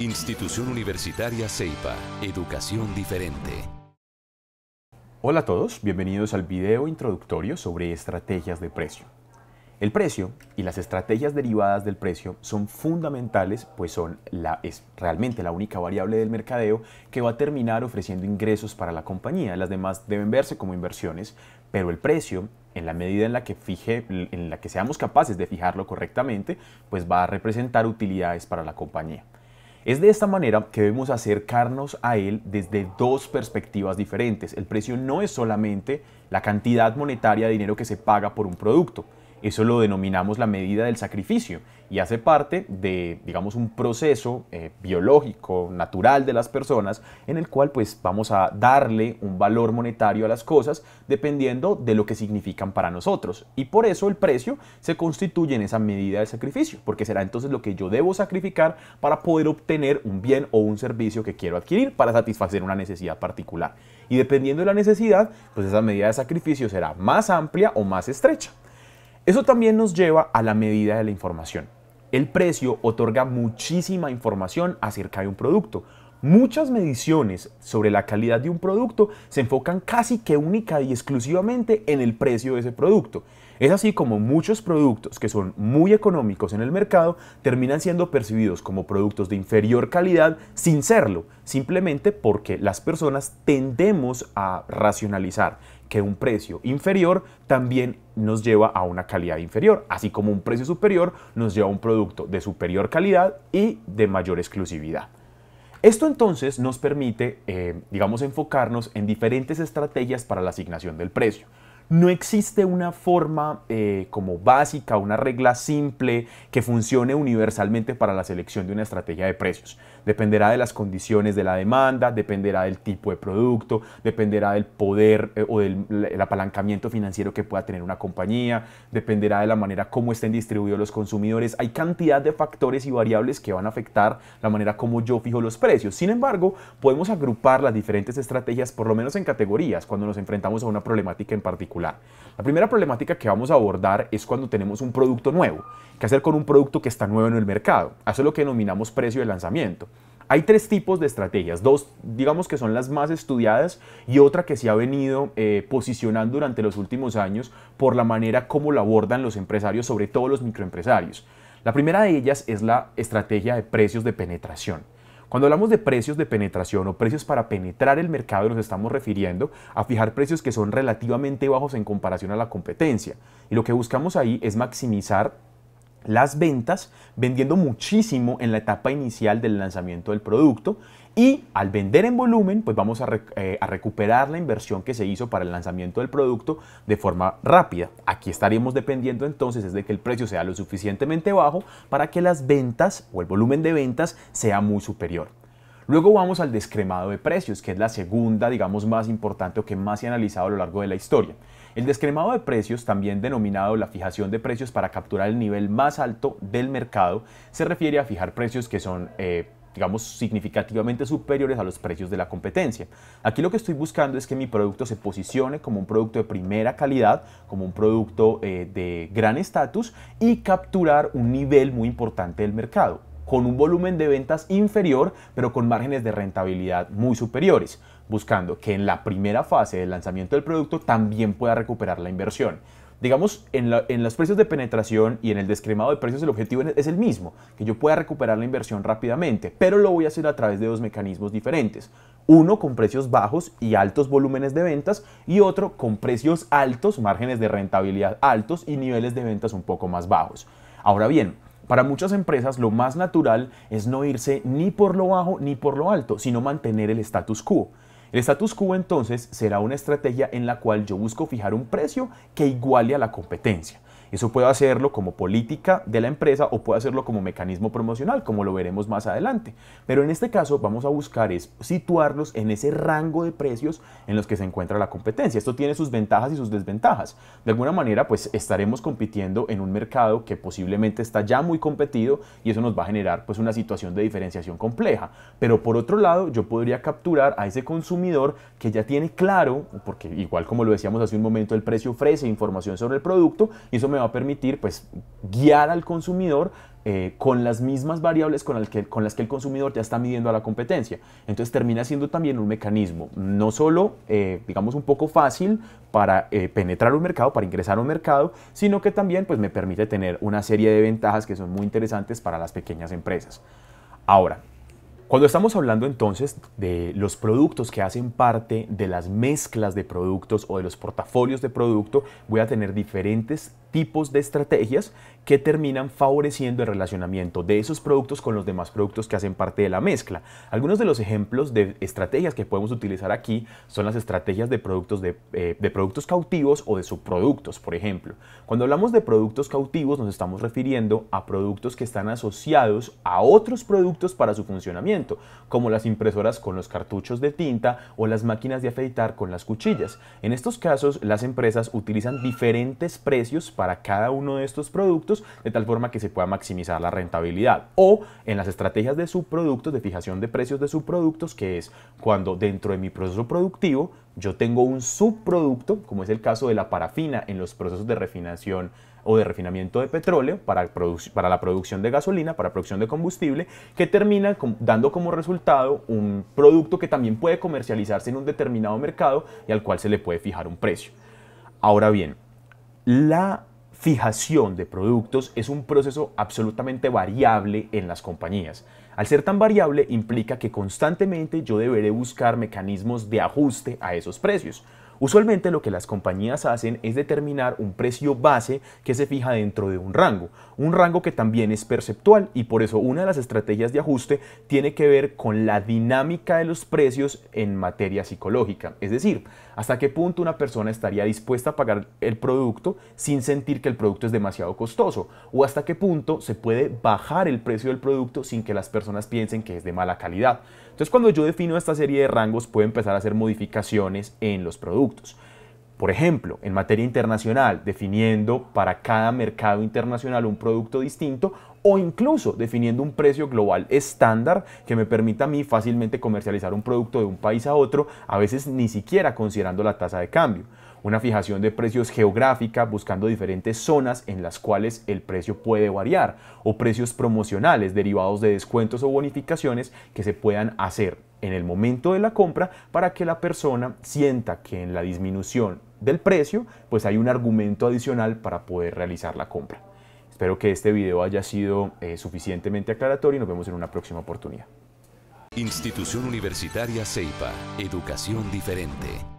Institución Universitaria CEIPA, Educación Diferente. Hola a todos, bienvenidos al video introductorio sobre estrategias de precio. El precio y las estrategias derivadas del precio son fundamentales, pues son es realmente la única variable del mercadeo que va a terminar ofreciendo ingresos para la compañía. Las demás deben verse como inversiones, pero el precio, en la medida en la que, fije, en la que seamos capaces de fijarlo correctamente, pues va a representar utilidades para la compañía. Es de esta manera que debemos acercarnos a él desde dos perspectivas diferentes. El precio no es solamente la cantidad monetaria de dinero que se paga por un producto, eso lo denominamos la medida del sacrificio y hace parte de, digamos, un proceso eh, biológico, natural de las personas, en el cual pues vamos a darle un valor monetario a las cosas dependiendo de lo que significan para nosotros. Y por eso el precio se constituye en esa medida del sacrificio, porque será entonces lo que yo debo sacrificar para poder obtener un bien o un servicio que quiero adquirir para satisfacer una necesidad particular. Y dependiendo de la necesidad, pues esa medida de sacrificio será más amplia o más estrecha. Eso también nos lleva a la medida de la información. El precio otorga muchísima información acerca de un producto. Muchas mediciones sobre la calidad de un producto se enfocan casi que única y exclusivamente en el precio de ese producto. Es así como muchos productos que son muy económicos en el mercado terminan siendo percibidos como productos de inferior calidad sin serlo, simplemente porque las personas tendemos a racionalizar que un precio inferior también nos lleva a una calidad inferior, así como un precio superior nos lleva a un producto de superior calidad y de mayor exclusividad. Esto entonces nos permite, eh, digamos, enfocarnos en diferentes estrategias para la asignación del precio. No existe una forma eh, como básica, una regla simple que funcione universalmente para la selección de una estrategia de precios. Dependerá de las condiciones de la demanda, dependerá del tipo de producto, dependerá del poder eh, o del apalancamiento financiero que pueda tener una compañía, dependerá de la manera como estén distribuidos los consumidores. Hay cantidad de factores y variables que van a afectar la manera como yo fijo los precios. Sin embargo, podemos agrupar las diferentes estrategias por lo menos en categorías cuando nos enfrentamos a una problemática en particular la primera problemática que vamos a abordar es cuando tenemos un producto nuevo. ¿Qué hacer con un producto que está nuevo en el mercado? Eso lo que denominamos precio de lanzamiento. Hay tres tipos de estrategias, dos digamos que son las más estudiadas y otra que se ha venido eh, posicionando durante los últimos años por la manera como lo abordan los empresarios, sobre todo los microempresarios. La primera de ellas es la estrategia de precios de penetración. Cuando hablamos de precios de penetración o precios para penetrar el mercado, nos estamos refiriendo a fijar precios que son relativamente bajos en comparación a la competencia. Y lo que buscamos ahí es maximizar las ventas, vendiendo muchísimo en la etapa inicial del lanzamiento del producto y al vender en volumen, pues vamos eh, a, recuperar la inversión que se hizo para el lanzamiento del producto de forma rápida. Aquí estaríamos dependiendo entonces es de que el precio sea lo suficientemente bajo para que las ventas o el volumen de ventas sea muy superior. Luego vamos al descremado de precios, que es la segunda, digamos, más importante o que más se ha analizado a lo largo de la historia. El descremado de precios, también denominado la fijación de precios para capturar el nivel más alto del mercado, se refiere a fijar precios que son eh, digamos, significativamente superiores a los precios de la competencia. Aquí lo que estoy buscando es que mi producto se posicione como un producto de primera calidad, como un producto eh, de gran estatus y capturar un nivel muy importante del mercado con un volumen de ventas inferior, pero con márgenes de rentabilidad muy superiores, buscando que en la primera fase del lanzamiento del producto también pueda recuperar la inversión digamos, en, los precios de penetración y en el descremado de precios, el objetivo es el mismo, que yo pueda recuperar la inversión rápidamente, pero lo voy a hacer a través de dos mecanismos diferentes. Uno con precios bajos y altos volúmenes de ventas y otro con precios altos, márgenes de rentabilidad altos y niveles de ventas un poco más bajos. Ahora bien, para muchas empresas lo más natural es no irse ni por lo bajo ni por lo alto, sino mantener el status quo. El status quo entonces será una estrategia en la cual yo busco fijar un precio que iguale a la competencia. Eso puede hacerlo como política de la empresa o puede hacerlo como mecanismo promocional, como lo veremos más adelante. Pero en este caso vamos a buscar situarnos en ese rango de precios en los que se encuentra la competencia. Esto tiene sus ventajas y sus desventajas. De alguna manera, pues estaremos compitiendo en un mercado que posiblemente está ya muy competido y eso nos va a generar pues una situación de diferenciación compleja. Pero por otro lado, yo podría capturar a ese consumidor que ya tiene claro, porque igual como lo decíamos hace un momento, el precio ofrece información sobre el producto y eso me va a permitir pues guiar al consumidor eh, con las mismas variables con, las que el consumidor ya está midiendo a la competencia. Entonces termina siendo también un mecanismo, no solo, eh, digamos, un poco fácil para eh, penetrar un mercado, para ingresar a un mercado, sino que también pues, me permite tener una serie de ventajas que son muy interesantes para las pequeñas empresas. Ahora, cuando estamos hablando entonces de los productos que hacen parte de las mezclas de productos o de los portafolios de producto, voy a tener diferentes tipos de estrategias que terminan favoreciendo el relacionamiento de esos productos con los demás productos que hacen parte de la mezcla. Algunos de los ejemplos de estrategias que podemos utilizar aquí son las estrategias de productos, eh, de, productos cautivos o de subproductos, por ejemplo. Cuando hablamos de productos cautivos nos estamos refiriendo a productos que están asociados a otros productos para su funcionamiento, como las impresoras con los cartuchos de tinta o las máquinas de afeitar con las cuchillas. En estos casos, las empresas utilizan diferentes precios para cada uno de estos productos de tal forma que se pueda maximizar la rentabilidad. O en las estrategias de subproductos, de fijación de precios de subproductos, que es cuando dentro de mi proceso productivo yo tengo un subproducto, como es el caso de la parafina en los procesos de refinación o de refinamiento de petróleo para, para la producción de gasolina, para producción de combustible, que termina dando como resultado un producto que también puede comercializarse en un determinado mercado y al cual se le puede fijar un precio. Ahora bien, la fijación de productos es un proceso absolutamente variable en las compañías. Al ser tan variable implica que constantemente yo deberé buscar mecanismos de ajuste a esos precios. Usualmente lo que las compañías hacen es determinar un precio base que se fija dentro de un rango, un rango que también es perceptual y por eso una de las estrategias de ajuste tiene que ver con la dinámica de los precios en materia psicológica, es decir, hasta qué punto una persona estaría dispuesta a pagar el producto sin sentir que el producto es demasiado costoso o hasta qué punto se puede bajar el precio del producto sin que las personas piensen que es de mala calidad. Entonces cuando yo defino esta serie de rangos puedo empezar a hacer modificaciones en los productos. Por ejemplo, en materia internacional, definiendo para cada mercado internacional un producto distinto o incluso definiendo un precio global estándar que me permita a mí fácilmente comercializar un producto de un país a otro, a veces ni siquiera considerando la tasa de cambio una fijación de precios geográfica buscando diferentes zonas en las cuales el precio puede variar, o precios promocionales derivados de descuentos o bonificaciones que se puedan hacer en el momento de la compra para que la persona sienta que en la disminución del precio pues hay un argumento adicional para poder realizar la compra. Espero que este video haya sido eh, suficientemente aclaratorio y nos vemos en una próxima oportunidad. Institución Universitaria CEIPA, Educación Diferente.